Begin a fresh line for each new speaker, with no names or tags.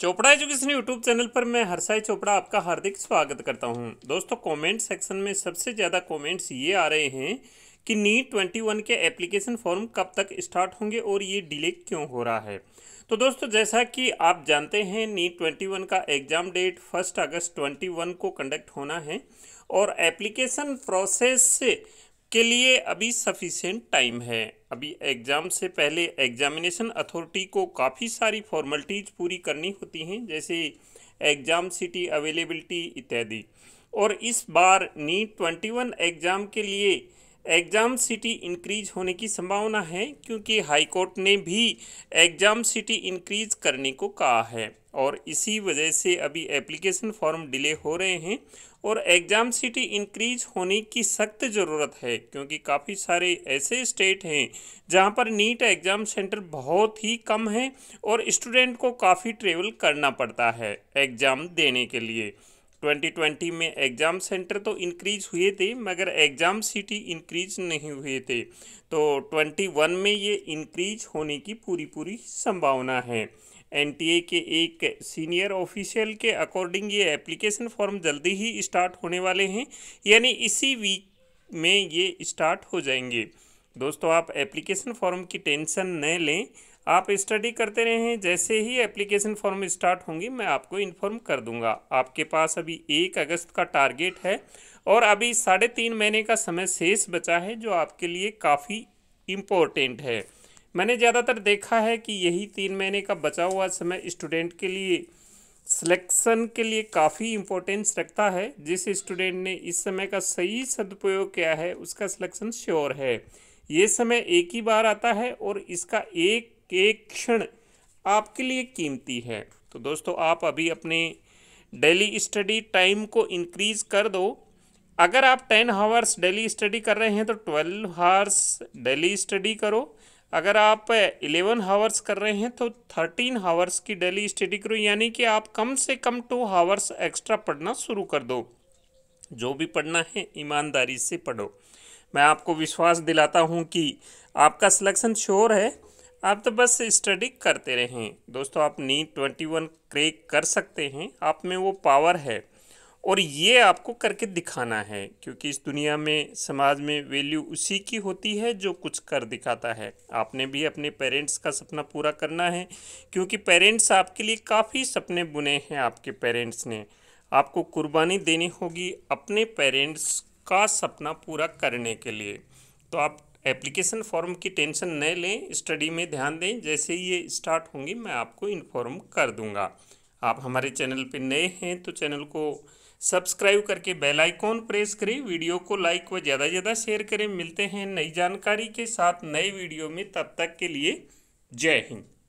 Chopra education YouTube channel पर मैं हरसाई चोपड़ा आपका हार्दिक स्वागत करता हूं दोस्तों कमेंट सेक्शन में सबसे ज़्यादा कमेंट्स ये आ रहे हैं कि नीट ट्वेंटी वन के एप्लीकेशन फॉर्म कब तक स्टार्ट होंगे और ये डिले क्यों हो रहा है तो दोस्तों जैसा कि आप जानते हैं नीट ट्वेंटी वन का एग्ज़ाम डेट फर्स्ट अगस्त ट्वेंटी वन को कंडक्ट होना है और एप्लीकेशन प्रोसेस के लिए अभी सफिशेंट टाइम है अभी एग्ज़ाम से पहले एग्जामिनेशन अथॉरिटी को काफ़ी सारी फॉर्मेलिटीज़ पूरी करनी होती हैं जैसे एग्ज़ाम सिटी अवेलेबिलिटी इत्यादि और इस बार नीट ट्वेंटी वन एग्ज़ाम के लिए एग्ज़ाम सिटी इंक्रीज होने की संभावना है क्योंकि हाईकोर्ट ने भी एग्ज़ाम सिटी इंक्रीज करने को कहा है और इसी वजह से अभी एप्लीकेशन फॉर्म डिले हो रहे हैं और एग्ज़ाम सिटी इंक्रीज होने की सख्त ज़रूरत है क्योंकि काफ़ी सारे ऐसे स्टेट हैं जहां पर नीट एग्ज़ाम सेंटर बहुत ही कम है और स्टूडेंट को काफ़ी ट्रेवल करना पड़ता है एग्ज़ाम देने के लिए 2020 में एग्ज़ाम सेंटर तो इंक्रीज हुए थे मगर एग्ज़ाम सिटी इंक्रीज नहीं हुए थे तो 21 में ये इंक्रीज होने की पूरी पूरी संभावना है एनटीए के एक सीनियर ऑफिशियल के अकॉर्डिंग ये एप्लीकेशन फॉर्म जल्दी ही स्टार्ट होने वाले हैं यानी इसी वीक में ये स्टार्ट हो जाएंगे दोस्तों आप एप्लीकेशन फॉर्म की टेंशन न लें आप स्टडी करते रहें जैसे ही एप्लीकेशन फॉर्म स्टार्ट होंगी मैं आपको इन्फॉर्म कर दूंगा आपके पास अभी एक अगस्त का टारगेट है और अभी साढ़े तीन महीने का समय शेष बचा है जो आपके लिए काफ़ी इम्पोर्टेंट है मैंने ज़्यादातर देखा है कि यही तीन महीने का बचा हुआ समय स्टूडेंट के लिए सिलेक्शन के लिए काफ़ी इम्पोर्टेंस रखता है जिस स्टूडेंट ने इस समय का सही सदुपयोग किया है उसका सिलेक्शन श्योर है ये समय एक ही बार आता है और इसका एक कि एक क्षण आपके लिए कीमती है तो दोस्तों आप अभी अपने डेली स्टडी टाइम को इंक्रीज़ कर दो अगर आप टेन हावर्स डेली स्टडी कर रहे हैं तो ट्वेल्व हावर्स डेली स्टडी करो अगर आप इलेवन हावर्स कर रहे हैं तो थर्टीन हावर्स की डेली स्टडी करो यानी कि आप कम से कम टू हावर्स एक्स्ट्रा पढ़ना शुरू कर दो जो भी पढ़ना है ईमानदारी से पढ़ो मैं आपको विश्वास दिलाता हूँ कि आपका सिलेक्शन श्योर है आप तो बस स्टडी करते रहें दोस्तों आप नीट ट्वेंटी वन क्रेक कर सकते हैं आप में वो पावर है और ये आपको करके दिखाना है क्योंकि इस दुनिया में समाज में वैल्यू उसी की होती है जो कुछ कर दिखाता है आपने भी अपने पेरेंट्स का सपना पूरा करना है क्योंकि पेरेंट्स आपके लिए काफ़ी सपने बुने हैं आपके पेरेंट्स ने आपको कुर्बानी देनी होगी अपने पेरेंट्स का सपना पूरा करने के लिए तो आप एप्लीकेशन फॉर्म की टेंशन न लें स्टडी में ध्यान दें जैसे ही ये स्टार्ट होंगी मैं आपको इन्फॉर्म कर दूंगा आप हमारे चैनल पर नए हैं तो चैनल को सब्सक्राइब करके बेल आइकॉन प्रेस करें वीडियो को लाइक व ज़्यादा से ज़्यादा शेयर करें मिलते हैं नई जानकारी के साथ नए वीडियो में तब तक के लिए जय हिंद